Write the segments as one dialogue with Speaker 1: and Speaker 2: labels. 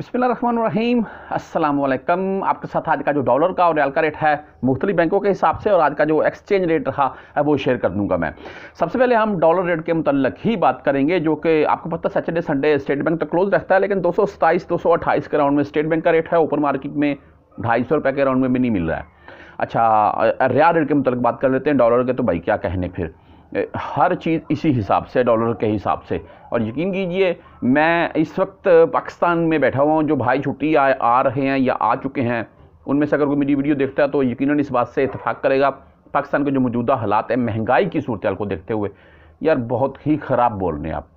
Speaker 1: रहीम अस्सलाम आपके साथ आज का जो डॉलर का और रियाल का रेट है मुख्तलि बैंकों के हिसाब से और आज का जो एक्सचेंज रेट रहा है वो शेयर कर दूंगा मैं सबसे पहले हम डॉलर रेट के मुतलक ही बात करेंगे जो कि आपको पता है सैटरडे संडे स्टेट बैंक तो क्लोज रखता है लेकिन दो सौ सताईस दो सौ अट्ठाईस के राउंड में स्टेट बैंक का रेट है ओपन मार्केट में ढाई सौ रुपये के राउंड में भी नहीं मिल रहा है अच्छा रियाल रेट के मतलब बात कर लेते हैं डॉलर के तो भाई क्या कहने फिर हर चीज़ इसी हिसाब से डॉलर के हिसाब से और यकीन कीजिए मैं इस वक्त पाकिस्तान में बैठा हुआ हूँ जो भाई छुट्टी आ, आ रहे हैं या आ चुके हैं उनमें से अगर कोई मेरी वीडियो देखता है तो यकीन इस बात से इतफाक़ करेगा पाकिस्तान के जो मौजूदा हालात है महंगाई की सूरत को देखते हुए यार बहुत ही ख़राब बोल रहे हैं आप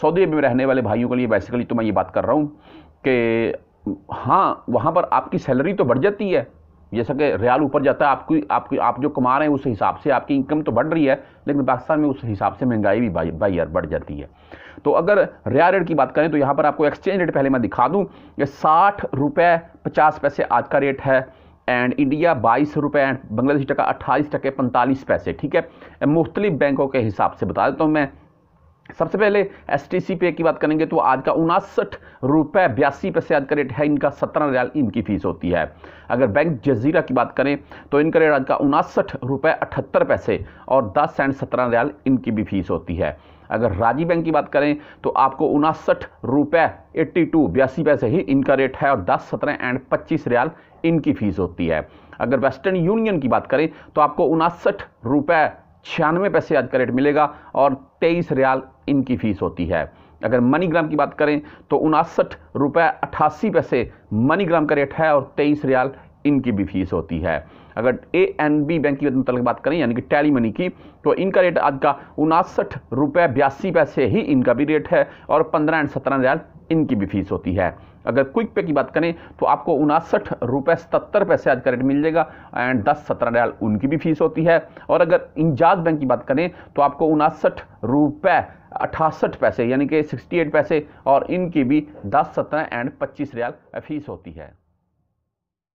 Speaker 1: सऊदी अरब में रहने वाले भाइयों के लिए बेसिकली तो मैं ये बात कर रहा हूँ कि हाँ वहाँ पर आपकी सैलरी तो बढ़ जाती है जैसा कि रियाल ऊपर जाता है आपकी आपकी आप जो कमा रहे हैं उस हिसाब से आपकी इनकम तो बढ़ रही है लेकिन पाकिस्तान में उस हिसाब से महंगाई भी बाई बाई यार बढ़ जाती है तो अगर रियाल रेट की बात करें तो यहाँ पर आपको एक्सचेंज रेट पहले मैं दिखा दूँ ये साठ रुपये पचास पैसे आज का रेट है एंड इंडिया बाईस रुपये एंड बांग्लादेश टका अट्ठाईस टके पैंतालीस पैसे ठीक है मुख्तलिफ बैंकों के हिसाब से बता देता हूँ मैं सबसे पहले एस टी सी पे की बात करेंगे तो आज का उनासठ रुपये बयासी पैसे आज का रेट है इनका सत्रह रियाल इनकी फ़ीस होती है अगर बैंक जजीरा की बात करें तो इनका रेट आज का उनासठ रुपये अठहत्तर पैसे और दस सेंट सत्रह रियाल इनकी भी फ़ीस होती है अगर राजीव बैंक की बात करें तो आपको उनासठ रुपये एट्टी टू बयासी पैसे ही इनका रेट है और दस सत्रह एंड पच्चीस रियाल इनकी फ़ीस होती है अगर वेस्टर्न यूनियन की बात करें तो आपको उनासठ रुपये छियानवे पैसे आज का रेट मिलेगा और तेईस रियाल इनकी फ़ीस होती है अगर मनीग्राम की बात करें तो उनासठ रुपये अट्ठासी पैसे मनीग्राम का रेट है और तेईस रियाल इनकी भी फीस होती है अगर ए एंड बी बैंक की मतलब बात करें यानी कि टैली मनी की तो इनका रेट आज का उनासठ रुपये बयासी पैसे ही इनका भी रेट है और पंद्रह एंड सत्रह रियाल इनकी भी फीस होती है अगर क्विक पे की बात करें तो आपको उनासठ रुपये सत्तर पैसे आज का रेट मिल जाएगा एंड दस सत्रह रियाल उनकी भी फीस होती है और अगर इंजाज बैंक की बात करें तो आपको उनासठ रुपये अठासठ पैसे यानी कि सिक्सटी एट पैसे और इनकी भी दस सत्रह एंड पच्चीस रियाल फीस होती है